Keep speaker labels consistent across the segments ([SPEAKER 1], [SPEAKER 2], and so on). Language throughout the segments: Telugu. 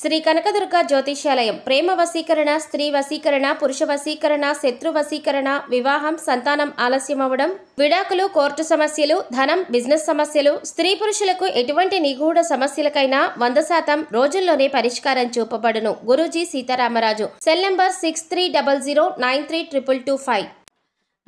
[SPEAKER 1] శ్రీ కనకదుర్గ జ్యోతిష్యాలయం ప్రేమ వశీకరణ స్త్రీ వశీకరణ పురుష వశీకరణ శత్రు వశీకరణ వివాహం సంతానం ఆలస్యం అవడం విడాకులు కోర్టు సమస్యలు ధనం బిజినెస్ సమస్యలు స్త్రీ పురుషులకు ఎటువంటి నిగూఢ సమస్యలకైనా వంద శాతం రోజుల్లోనే పరిష్కారం చూపబడును Guruji Sitaramaraju cell number six three double zero nine three triple two five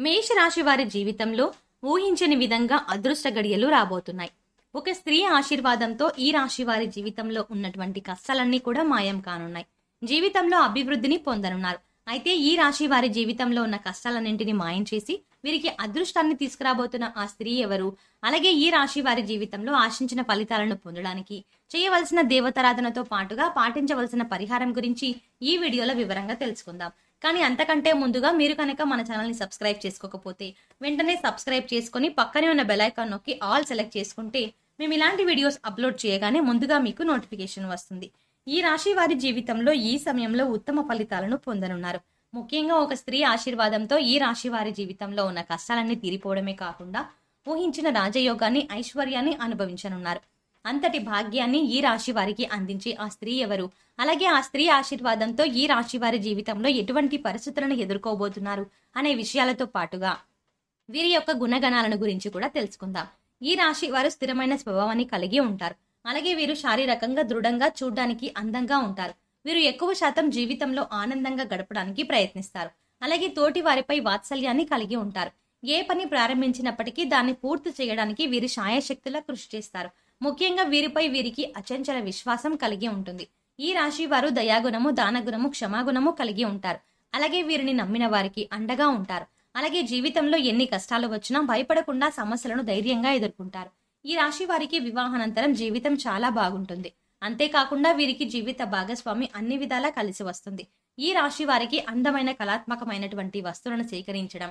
[SPEAKER 1] మేషరాశి వారి జీవితంలో ఊహించని విధంగా అదృష్ట గడియలు రాబోతున్నాయి ఒక స్త్రీ ఆశీర్వాదంతో ఈ రాశి వారి జీవితంలో ఉన్నటువంటి కష్టాలన్నీ కూడా మాయం కానున్నాయి జీవితంలో అభివృద్ధిని పొందనున్నారు అయితే ఈ రాశి వారి జీవితంలో ఉన్న కష్టాలన్నింటినీ మాయం చేసి వీరికి అదృష్టాన్ని తీసుకురాబోతున్న ఆ స్త్రీ ఎవరు అలాగే ఈ రాశి వారి జీవితంలో ఆశించిన ఫలితాలను పొందడానికి చేయవలసిన దేవతారాధనతో పాటుగా పాటించవలసిన పరిహారం గురించి ఈ వీడియోలో వివరంగా తెలుసుకుందాం కానీ అంతకంటే ముందుగా మీరు కనుక మన ఛానల్ని సబ్స్క్రైబ్ చేసుకోకపోతే వెంటనే సబ్స్క్రైబ్ చేసుకుని పక్కనే ఉన్న బెలైకాన్ నొక్కి ఆల్ సెలెక్ట్ చేసుకుంటే మేము ఇలాంటి వీడియోస్ అప్లోడ్ చేయగానే ముందుగా మీకు నోటిఫికేషన్ వస్తుంది ఈ రాశి వారి జీవితంలో ఈ సమయంలో ఉత్తమ ఫలితాలను పొందనున్నారు ముఖ్యంగా ఒక స్త్రీ ఆశీర్వాదంతో ఈ రాశి వారి జీవితంలో ఉన్న కష్టాలన్నీ తీరిపోవడమే కాకుండా ఊహించిన రాజయోగాన్ని ఐశ్వర్యాన్ని అనుభవించనున్నారు అంతటి భాగ్యాన్ని ఈ రాశి వారికి అందించే ఆ స్త్రీ ఎవరు అలాగే ఆ స్త్రీ ఆశీర్వాదంతో ఈ రాశి వారి జీవితంలో ఎటువంటి పరిస్థితులను ఎదుర్కోబోతున్నారు అనే విషయాలతో పాటుగా వీరి యొక్క గుణగణాలను గురించి కూడా తెలుసుకుందాం ఈ రాశి వారు స్థిరమైన స్వభావాన్ని కలిగి ఉంటారు అలాగే వీరు శారీరకంగా దృఢంగా చూడడానికి అందంగా ఉంటారు వీరు ఎక్కువ శాతం జీవితంలో ఆనందంగా గడపడానికి ప్రయత్నిస్తారు అలాగే తోటి వారిపై వాత్సల్యాన్ని కలిగి ఉంటారు ఏ పని ప్రారంభించినప్పటికీ దాన్ని పూర్తి చేయడానికి వీరు శాయశక్తులా కృషి చేస్తారు ముఖ్యంగా వీరిపై వీరికి అచంచల విశ్వాసం కలిగి ఉంటుంది ఈ రాశి వారు దయాగుణము దానగుణము క్షమాగుణము కలిగి ఉంటారు అలాగే వీరిని నమ్మిన వారికి అండగా ఉంటారు అలాగే జీవితంలో ఎన్ని కష్టాలు వచ్చినా భయపడకుండా సమస్యలను ధైర్యంగా ఎదుర్కొంటారు ఈ రాశి వారికి వివాహానంతరం జీవితం చాలా బాగుంటుంది అంతేకాకుండా వీరికి జీవిత భాగస్వామి అన్ని విధాలా కలిసి వస్తుంది ఈ రాశి వారికి అందమైన కళాత్మకమైనటువంటి వస్తువులను సేకరించడం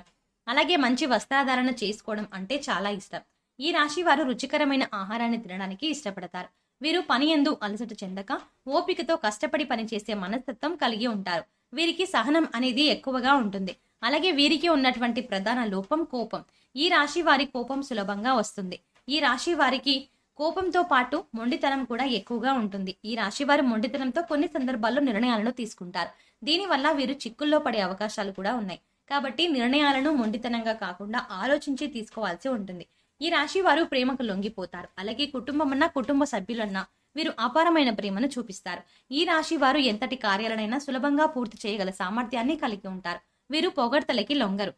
[SPEAKER 1] అలాగే మంచి వస్త్రధారణ చేసుకోవడం అంటే చాలా ఇష్టం ఈ రాశి వారు రుచికరమైన ఆహారాన్ని తినడానికి ఇష్టపడతారు వీరు పని ఎందు అలసట చెందక ఓపికతో కష్టపడి పనిచేసే మనస్తత్వం కలిగి ఉంటారు వీరికి సహనం అనేది ఎక్కువగా ఉంటుంది అలాగే వీరికి ఉన్నటువంటి ప్రధాన లోపం కోపం ఈ రాశి వారి కోపం సులభంగా వస్తుంది ఈ రాశి వారికి కోపంతో పాటు మొండితనం కూడా ఎక్కువగా ఉంటుంది ఈ రాశి వారు మొండితనంతో కొన్ని సందర్భాల్లో నిర్ణయాలను తీసుకుంటారు దీనివల్ల వీరు చిక్కుల్లో పడే అవకాశాలు కూడా ఉన్నాయి కాబట్టి నిర్ణయాలను మొండితనంగా కాకుండా ఆలోచించి తీసుకోవాల్సి ఉంటుంది ఈ రాశి వారు ప్రేమకు లొంగిపోతారు అలాగే అన్నా కుటుంబ సభ్యులన్నా వీరు అపారమైన ప్రేమను చూపిస్తారు ఈ రాశి వారు ఎంతటి కార్యాలనైనా సులభంగా పూర్తి చేయగల సామర్థ్యాన్ని కలిగి ఉంటారు వీరు పొగడ్తలకి లొంగరు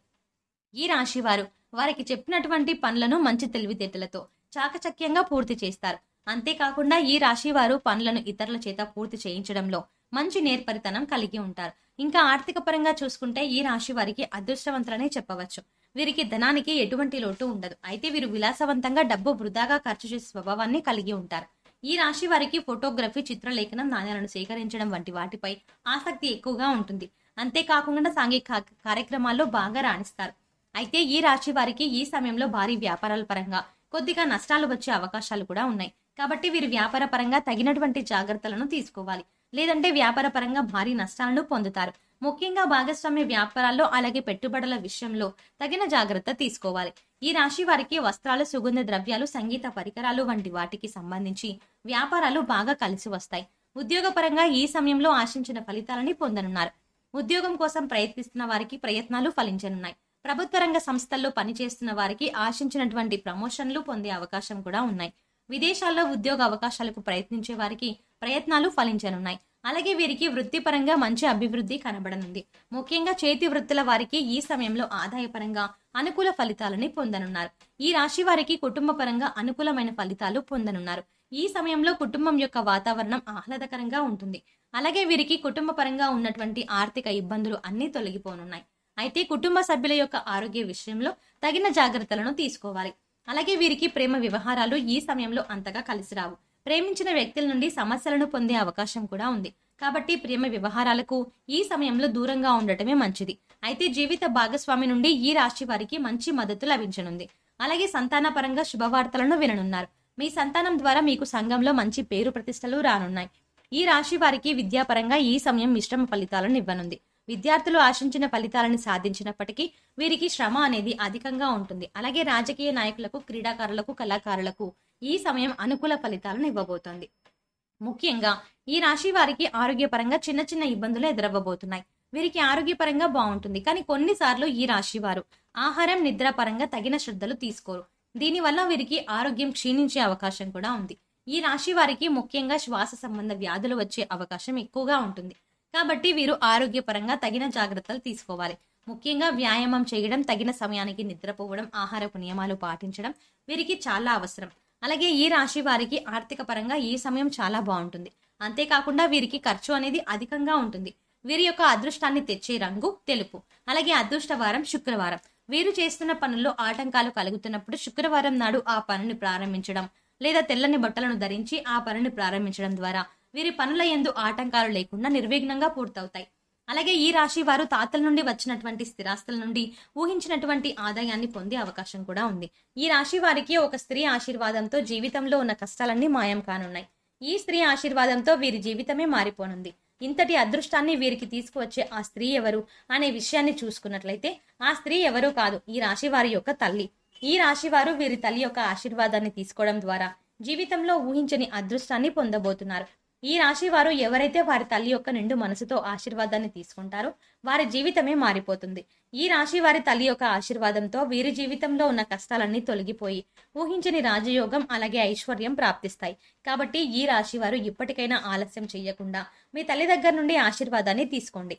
[SPEAKER 1] ఈ రాశి వారు వారికి చెప్పినటువంటి పనులను మంచి తెలివితేటలతో చాకచక్యంగా పూర్తి చేస్తారు అంతేకాకుండా ఈ రాశి వారు పనులను ఇతరుల చేత పూర్తి చేయించడంలో మంచి నేర్పరితనం కలిగి ఉంటారు ఇంకా ఆర్థిక పరంగా చూసుకుంటే ఈ రాశి వారికి అదృష్టవంతులనే చెప్పవచ్చు వీరికి ధనానికి ఎటువంటి లోటు ఉండదు అయితే వీరు విలాసవంతంగా డబ్బు వృధాగా ఖర్చు చేసే స్వభావాన్ని కలిగి ఉంటారు ఈ రాశి వారికి ఫోటోగ్రఫీ చిత్రలేఖనం నాణ్యాలను సేకరించడం వంటి వాటిపై ఆసక్తి ఎక్కువగా ఉంటుంది అంతేకాకుండా సాంఘిక కార్యక్రమాల్లో బాగా రాణిస్తారు అయితే ఈ రాశి వారికి ఈ సమయంలో భారీ వ్యాపారాల పరంగా కొద్దిగా నష్టాలు వచ్చే అవకాశాలు కూడా ఉన్నాయి కాబట్టి వీరు వ్యాపార పరంగా తగినటువంటి జాగ్రత్తలను తీసుకోవాలి లేదంటే వ్యాపార పరంగా భారీ నష్టాలను పొందుతారు ముఖ్యంగా భాగస్వామ్య వ్యాపారాల్లో అలాగే పెట్టుబడుల విషయంలో తగిన జాగ్రత్త తీసుకోవాలి ఈ రాశి వారికి వస్త్రాలు సుగంధ ద్రవ్యాలు సంగీత పరికరాలు వంటి వాటికి సంబంధించి వ్యాపారాలు బాగా కలిసి వస్తాయి ఉద్యోగపరంగా ఈ సమయంలో ఆశించిన ఫలితాలని పొందనున్నారు ఉద్యోగం కోసం ప్రయత్నిస్తున్న వారికి ప్రయత్నాలు ఫలించనున్నాయి ప్రభుత్వ రంగ సంస్థల్లో పనిచేస్తున్న వారికి ఆశించినటువంటి ప్రమోషన్లు పొందే అవకాశం కూడా ఉన్నాయి విదేశాల్లో ఉద్యోగ అవకాశాలకు ప్రయత్నించే వారికి ప్రయత్నాలు ఫలించనున్నాయి అలాగే వీరికి వృత్తిపరంగా మంచి అభివృద్ధి కనబడనుంది ముఖ్యంగా చేతి వృత్తుల వారికి ఈ సమయంలో ఆదాయపరంగా అనుకూల ఫలితాలని పొందనున్నారు ఈ రాశి వారికి కుటుంబ పరంగా అనుకూలమైన ఫలితాలు పొందనున్నారు ఈ సమయంలో కుటుంబం యొక్క వాతావరణం ఆహ్లాదకరంగా ఉంటుంది అలాగే వీరికి కుటుంబ పరంగా ఉన్నటువంటి ఆర్థిక ఇబ్బందులు అన్నీ తొలగిపోనున్నాయి అయితే కుటుంబ సభ్యుల యొక్క ఆరోగ్య విషయంలో తగిన జాగ్రత్తలను తీసుకోవాలి అలాగే వీరికి ప్రేమ వ్యవహారాలు ఈ సమయంలో అంతగా కలిసి రావు ప్రేమించిన వ్యక్తుల నుండి సమస్యలను పొందే అవకాశం కూడా ఉంది కాబట్టి ప్రేమ వ్యవహారాలకు ఈ సమయంలో దూరంగా ఉండటమే మంచిది అయితే జీవిత భాగస్వామి నుండి ఈ రాశి వారికి మంచి మద్దతు లభించనుంది అలాగే సంతానపరంగా శుభవార్తలను విననున్నారు మీ సంతానం ద్వారా మీకు సంఘంలో మంచి పేరు ప్రతిష్టలు రానున్నాయి ఈ రాశి వారికి విద్యాపరంగా ఈ సమయం మిశ్రమ ఫలితాలను ఇవ్వనుంది విద్యార్థులు ఆశించిన ఫలితాలను సాధించినప్పటికీ వీరికి శ్రమ అనేది అధికంగా ఉంటుంది అలాగే రాజకీయ నాయకులకు క్రీడాకారులకు కళాకారులకు ఈ సమయం అనుకూల ఫలితాలను ఇవ్వబోతోంది ముఖ్యంగా ఈ రాశి వారికి ఆరోగ్యపరంగా చిన్న చిన్న ఇబ్బందులు ఎదురవ్వబోతున్నాయి వీరికి ఆరోగ్యపరంగా బాగుంటుంది కానీ కొన్నిసార్లు ఈ రాశి వారు ఆహారం నిద్రపరంగా తగిన శ్రద్ధలు తీసుకోరు దీనివల్ల వీరికి ఆరోగ్యం క్షీణించే అవకాశం కూడా ఉంది ఈ రాశి వారికి ముఖ్యంగా శ్వాస సంబంధ వ్యాధులు వచ్చే అవకాశం ఎక్కువగా ఉంటుంది కాబట్టి వీరు ఆరోగ్యపరంగా తగిన జాగ్రత్తలు తీసుకోవాలి ముఖ్యంగా వ్యాయామం చేయడం తగిన సమయానికి నిద్రపోవడం ఆహారపు నియమాలు పాటించడం వీరికి చాలా అవసరం అలాగే ఈ రాశి వారికి ఆర్థిక పరంగా ఈ సమయం చాలా బాగుంటుంది అంతేకాకుండా వీరికి ఖర్చు అనేది అధికంగా ఉంటుంది వీరి యొక్క అదృష్టాన్ని తెచ్చే రంగు తెలుపు అలాగే అదృష్టవారం శుక్రవారం వీరు చేస్తున్న పనుల్లో ఆటంకాలు కలుగుతున్నప్పుడు శుక్రవారం నాడు ఆ పనిని ప్రారంభించడం లేదా తెల్లని బట్టలను ధరించి ఆ పనిని ప్రారంభించడం ద్వారా వీరి పనుల ఎందు ఆటంకాలు లేకుండా నిర్విఘ్నంగా పూర్తవుతాయి అలాగే ఈ రాశి వారు తాతల నుండి వచ్చినటువంటి స్థిరాస్తుల నుండి ఊహించినటువంటి ఆదాయాన్ని పొందే అవకాశం కూడా ఉంది ఈ రాశి వారికి ఒక స్త్రీ ఆశీర్వాదంతో జీవితంలో ఉన్న కష్టాలన్నీ మాయం కానున్నాయి ఈ స్త్రీ ఆశీర్వాదంతో వీరి జీవితమే మారిపోనుంది ఇంతటి అదృష్టాన్ని వీరికి తీసుకువచ్చే ఆ స్త్రీ ఎవరు అనే విషయాన్ని చూసుకున్నట్లయితే ఆ స్త్రీ ఎవరో కాదు ఈ రాశి వారి యొక్క తల్లి ఈ రాశి వారు వీరి తల్లి యొక్క ఆశీర్వాదాన్ని తీసుకోవడం ద్వారా జీవితంలో ఊహించని అదృష్టాన్ని పొందబోతున్నారు ఈ రాశి వారు ఎవరైతే వారి తల్లి యొక్క నిండు మనసుతో ఆశీర్వాదాన్ని తీసుకుంటారో వారి జీవితమే మారిపోతుంది ఈ రాశి వారి తల్లి యొక్క ఆశీర్వాదంతో వీరి జీవితంలో ఉన్న కష్టాలన్నీ తొలగిపోయి ఊహించని రాజయోగం అలాగే ఐశ్వర్యం ప్రాప్తిస్తాయి కాబట్టి ఈ రాశి వారు ఇప్పటికైనా ఆలస్యం చేయకుండా మీ తల్లి దగ్గర నుండి ఆశీర్వాదాన్ని తీసుకోండి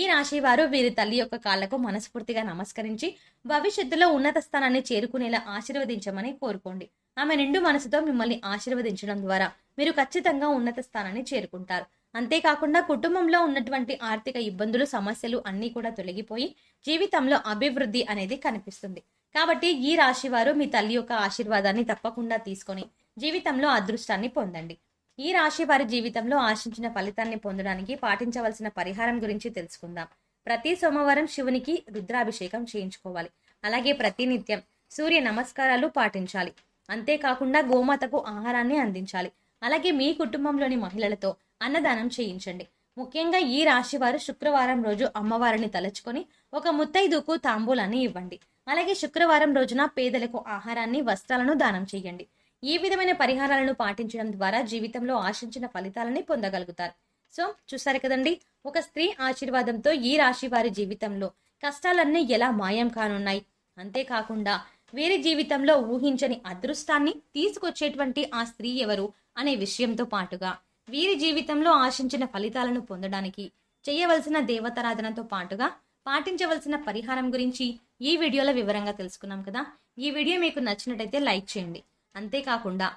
[SPEAKER 1] ఈ రాశి వారు వీరి తల్లి యొక్క కాళ్లకు మనస్ఫూర్తిగా నమస్కరించి భవిష్యత్తులో ఉన్నత స్థానాన్ని చేరుకునేలా ఆశీర్వదించమని కోరుకోండి ఆమె నిండు మనసుతో మిమ్మల్ని ఆశీర్వదించడం ద్వారా మీరు ఖచ్చితంగా ఉన్నత స్థానాన్ని చేరుకుంటారు అంతేకాకుండా కుటుంబంలో ఉన్నటువంటి ఆర్థిక ఇబ్బందులు సమస్యలు అన్నీ కూడా తొలగిపోయి జీవితంలో అభివృద్ధి అనేది కనిపిస్తుంది కాబట్టి ఈ రాశి వారు మీ తల్లి యొక్క ఆశీర్వాదాన్ని తప్పకుండా తీసుకొని జీవితంలో అదృష్టాన్ని పొందండి ఈ రాశి వారి జీవితంలో ఆశించిన ఫలితాన్ని పొందడానికి పాటించవలసిన పరిహారం గురించి తెలుసుకుందాం ప్రతి సోమవారం శివునికి రుద్రాభిషేకం చేయించుకోవాలి అలాగే ప్రతినిత్యం సూర్య నమస్కారాలు పాటించాలి అంతేకాకుండా గోమాతకు ఆహారాన్ని అందించాలి అలాగే మీ కుటుంబంలోని మహిళలతో అన్నదానం చేయించండి ముఖ్యంగా ఈ రాశి వారు శుక్రవారం రోజు అమ్మవారిని తలచుకొని ఒక ముత్తైదుకు తాంబూలాన్ని ఇవ్వండి అలాగే శుక్రవారం రోజున పేదలకు ఆహారాన్ని వస్త్రాలను దానం చేయండి ఈ విధమైన పరిహారాలను పాటించడం ద్వారా జీవితంలో ఆశించిన ఫలితాలని పొందగలుగుతారు సో చూసారు కదండి ఒక స్త్రీ ఆశీర్వాదంతో ఈ రాశి వారి జీవితంలో కష్టాలన్నీ ఎలా మాయం కానున్నాయి అంతేకాకుండా వీరి జీవితంలో ఊహించని అదృష్టాన్ని తీసుకొచ్చేటువంటి ఆ స్త్రీ ఎవరు అనే విషయంతో పాటుగా వీరి జీవితంలో ఆశించిన ఫలితాలను పొందడానికి చేయవలసిన దేవతారాధనతో పాటుగా పాటించవలసిన పరిహారం గురించి ఈ వీడియోలో వివరంగా తెలుసుకున్నాం కదా ఈ వీడియో మీకు నచ్చినట్టయితే లైక్ చేయండి అంతేకాకుండా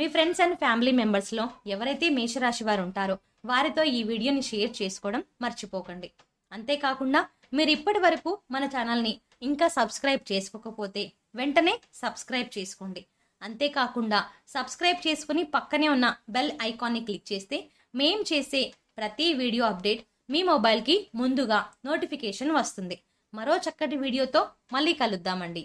[SPEAKER 1] మీ ఫ్రెండ్స్ అండ్ ఫ్యామిలీ మెంబర్స్లో ఎవరైతే మేషరాశి వారు ఉంటారో వారితో ఈ వీడియోని షేర్ చేసుకోవడం మర్చిపోకండి అంతేకాకుండా మీరు ఇప్పటి వరకు మన ఛానల్ని ఇంకా సబ్స్క్రైబ్ చేసుకోకపోతే వెంటనే సబ్స్క్రైబ్ చేసుకోండి అంతేకాకుండా సబ్స్క్రైబ్ చేసుకుని పక్కనే ఉన్న బెల్ ఐకాన్ని క్లిక్ చేస్తే మేం చేసే ప్రతి వీడియో అప్డేట్ మీ మొబైల్కి ముందుగా నోటిఫికేషన్ వస్తుంది మరో చక్కటి వీడియోతో మళ్ళీ కలుద్దామండి